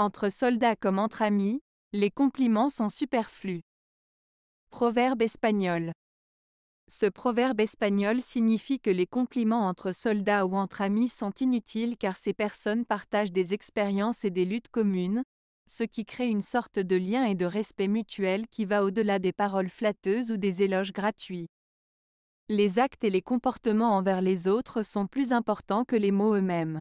Entre soldats comme entre amis, les compliments sont superflus. Proverbe espagnol. Ce proverbe espagnol signifie que les compliments entre soldats ou entre amis sont inutiles car ces personnes partagent des expériences et des luttes communes, ce qui crée une sorte de lien et de respect mutuel qui va au-delà des paroles flatteuses ou des éloges gratuits. Les actes et les comportements envers les autres sont plus importants que les mots eux-mêmes.